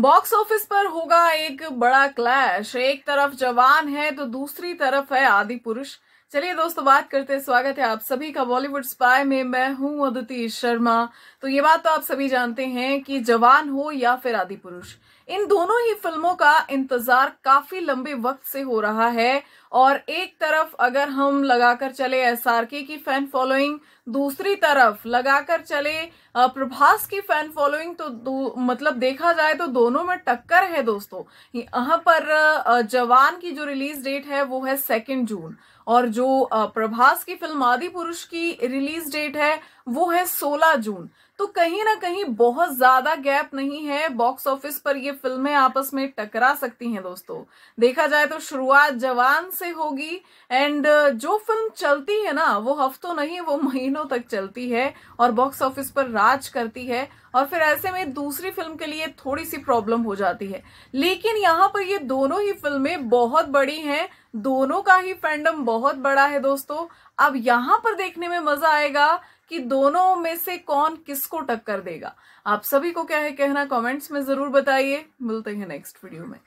box office पर होगा एक बड़ा क्लैश एक तरफ जवान है तो दूसरी तरफ है आदि पुरुष चलिए दोस्तों बात करते हैं स्वागत है आप सभी का बॉलीवुड स्पाई में मैं हूं अदिति शर्मा तो ये बात तो आप सभी जानते हैं कि जवान हो या फिर आदि पुरुष इन दोनों ही फिल्मों का इंतजार काफी लंबे वक्त से हो रहा है और एक तरफ अगर हम लगाकर चले एसआरके की फैन फॉलोइंग दूसरी तरफ लगाकर चले प्रभास की फैन फॉलोइंग तो मतलब देखा जाए तो दोनों में टक्कर है दोस्तों यहाँ पर जवान की जो रिलीज डेट है वो है सेकेंड जून और जो प्रभास की फिल्म आदि पुरुष की रिलीज डेट है वो है 16 जून तो कहीं ना कहीं बहुत ज्यादा गैप नहीं है बॉक्स ऑफिस पर ये फिल्में आपस में टकरा सकती हैं दोस्तों देखा जाए तो शुरुआत जवान से होगी एंड जो फिल्म चलती है ना वो हफ्तों नहीं वो महीनों तक चलती है और बॉक्स ऑफिस पर राज करती है और फिर ऐसे में दूसरी फिल्म के लिए थोड़ी सी प्रॉब्लम हो जाती है लेकिन यहाँ पर ये दोनों ही फिल्में बहुत बड़ी हैं दोनों का ही फैंडम बहुत बड़ा है दोस्तों अब यहां पर देखने में मजा आएगा कि दोनों में से कौन किसको टक्कर देगा आप सभी को क्या है कहना कमेंट्स में जरूर बताइए मिलते हैं नेक्स्ट वीडियो में